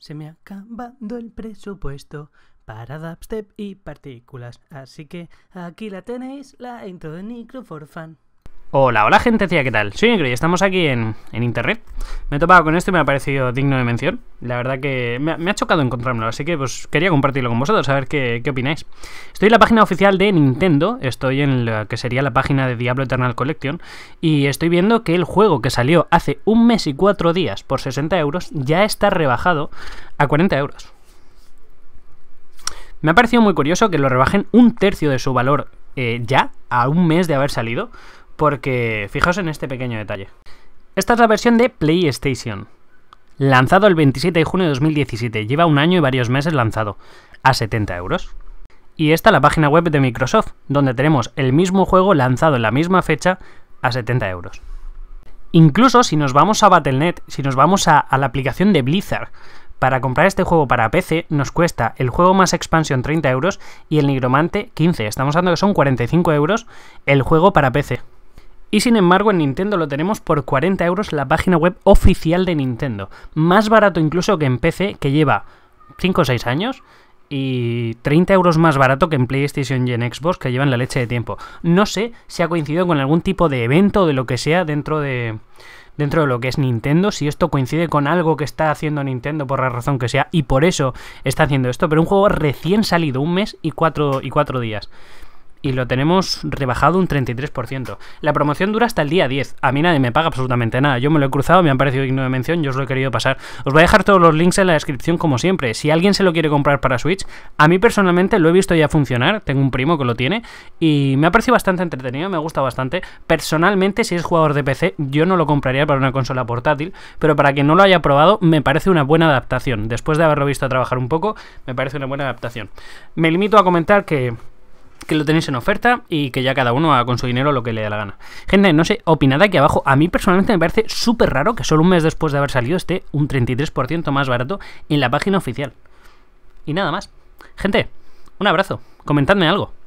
Se me ha acabado el presupuesto para dubstep y partículas, así que aquí la tenéis, la intro de Nicro Fan. Hola, hola gente, ¿qué tal? Soy Negro y estamos aquí en, internet. Me he topado con esto y me ha parecido digno de mención. La verdad que me, ha chocado encontrármelo, así que pues quería compartirlo con vosotros, a ver qué, opináis. Estoy en la página oficial de Nintendo, estoy en lo que sería la página de Diablo Eternal Collection, y estoy viendo que el juego que salió hace un mes y cuatro días por 60 euros ya está rebajado a 40 euros. Me ha parecido muy curioso que lo rebajen un tercio de su valor eh, ya, a un mes de haber salido porque fijaos en este pequeño detalle. Esta es la versión de PlayStation, lanzado el 27 de junio de 2017, lleva un año y varios meses lanzado, a 70 euros. Y esta la página web de Microsoft, donde tenemos el mismo juego lanzado en la misma fecha a 70 euros. Incluso si nos vamos a Battle.net, si nos vamos a, la aplicación de Blizzard, para comprar este juego para PC nos cuesta el juego más expansión 30 euros y el nigromante 15. Estamos hablando que son 45 euros el juego para PC. Y sin embargo en Nintendo lo tenemos por 40 euros la página web oficial de Nintendo. Más barato incluso que en PC, que lleva 5 o 6 años. Y 30 euros más barato que en PlayStation y en Xbox, que llevan la leche de tiempo. No sé si ha coincidido con algún tipo de evento o de lo que sea dentro de, dentro de lo que es Nintendo, si esto coincide con algo que está haciendo Nintendo por la razón que sea, y por eso está haciendo esto, pero un juego recién salido, un mes y cuatro, y cuatro días y lo tenemos rebajado un 33%. La promoción dura hasta el día 10. A mí nadie me paga absolutamente nada. Yo me lo he cruzado, me han parecido digno de mención, yo os lo he querido pasar. Os voy a dejar todos los links en la descripción como siempre. Si alguien se lo quiere comprar para Switch, a mí personalmente lo he visto ya funcionar. Tengo un primo que lo tiene y me ha parecido bastante entretenido, me gusta bastante. Personalmente, si es jugador de PC, yo no lo compraría para una consola portátil, pero para quien no lo haya probado, me parece una buena adaptación. Después de haberlo visto trabajar un poco, me parece una buena adaptación. Me limito a comentar que que lo tenéis en oferta y que ya cada uno haga con su dinero lo que le dé la gana. Gente, no sé, opinad aquí abajo. A mí personalmente me parece súper raro que solo un mes después de haber salido esté un 33% más barato en la página oficial. Y nada más. Gente, un abrazo. Comentadme algo.